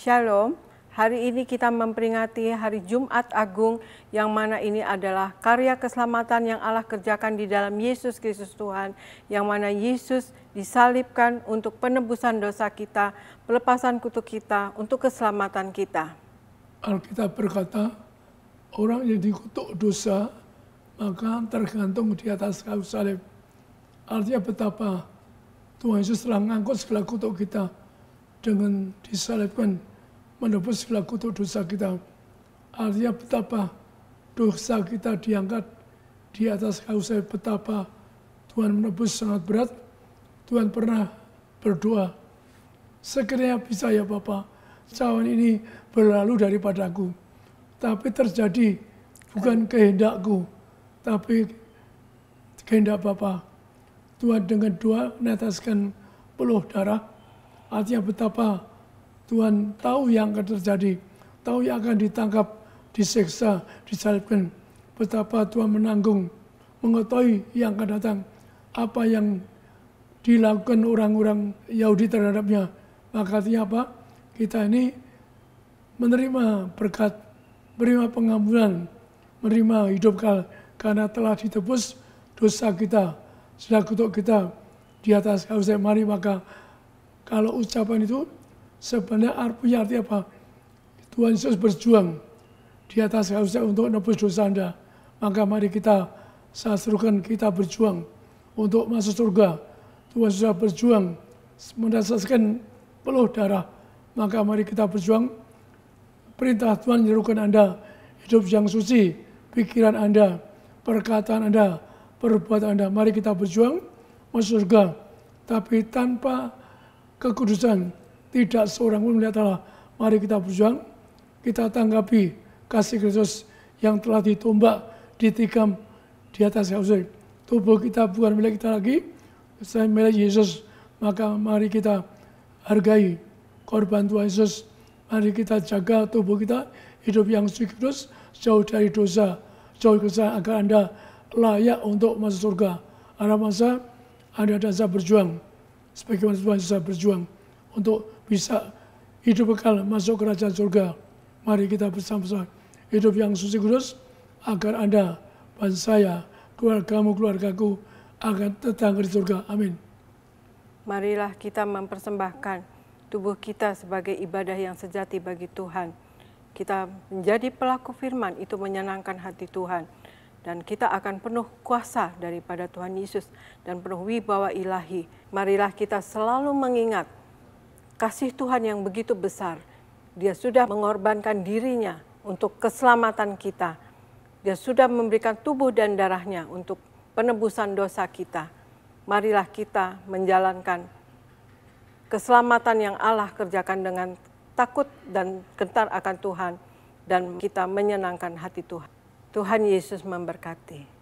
Shalom. Hari ini kita memperingati hari Jumat Agung yang mana ini adalah karya keselamatan yang Allah kerjakan di dalam Yesus Kristus Tuhan yang mana Yesus disalibkan untuk penebusan dosa kita, pelepasan kutuk kita, untuk keselamatan kita. Alkitab berkata, orang yang dikutuk dosa maka tergantung di atas kayu salib. Artinya betapa Tuhan Yesus telah mengangkut segala kutuk kita dengan disalibkan menebus pelaku dosa kita. Artinya betapa dosa kita diangkat di atas kayu saya betapa Tuhan menebus sangat berat. Tuhan pernah berdoa, sekiranya bisa ya Bapak, cawan ini berlalu daripadaku. Tapi terjadi bukan kehendakku, tapi kehendak Bapak. Tuhan dengan doa meneteskan peluh darah, artinya betapa Tuhan tahu yang akan terjadi, tahu yang akan ditangkap, diseksa, disalibkan. Betapa Tuhan menanggung, mengetahui yang akan datang, apa yang dilakukan orang-orang Yahudi terhadapnya. Maka artinya apa? Kita ini menerima berkat, menerima pengampunan, menerima hidup karena telah ditebus dosa kita, sudah kutuk kita di atas kayu mari maka kalau ucapan itu sebenarnya punya arti apa? Tuhan Yesus berjuang di atas kayu untuk nebus dosa Anda. Maka mari kita sasarkan kita berjuang untuk masuk surga. Tuhan sudah berjuang mendasarkan peluh darah. Maka mari kita berjuang. Perintah Tuhan menyerukan Anda hidup yang suci, pikiran Anda, perkataan Anda, perbuatan Anda. Mari kita berjuang masuk surga. Tapi tanpa kekudusan, tidak seorang pun melihat Allah. Mari kita berjuang, kita tanggapi kasih Kristus yang telah ditombak, ditikam di atas kayu Tubuh kita bukan milik kita lagi, saya milik Yesus. Maka mari kita hargai korban Tuhan Yesus. Mari kita jaga tubuh kita, hidup yang suci Kristus jauh dari dosa, jauh dosa agar Anda layak untuk masuk surga. Ada masa Anda dan saya berjuang, sebagaimana Tuhan Yesus berjuang untuk bisa hidup bekal masuk kerajaan surga. Mari kita bersama-sama hidup yang suci kudus agar Anda, dan saya, keluargamu, keluargaku akan tetangga di surga. Amin. Marilah kita mempersembahkan tubuh kita sebagai ibadah yang sejati bagi Tuhan. Kita menjadi pelaku firman itu menyenangkan hati Tuhan. Dan kita akan penuh kuasa daripada Tuhan Yesus dan penuh wibawa ilahi. Marilah kita selalu mengingat kasih Tuhan yang begitu besar. Dia sudah mengorbankan dirinya untuk keselamatan kita. Dia sudah memberikan tubuh dan darahnya untuk penebusan dosa kita. Marilah kita menjalankan keselamatan yang Allah kerjakan dengan takut dan gentar akan Tuhan dan kita menyenangkan hati Tuhan. Tuhan Yesus memberkati.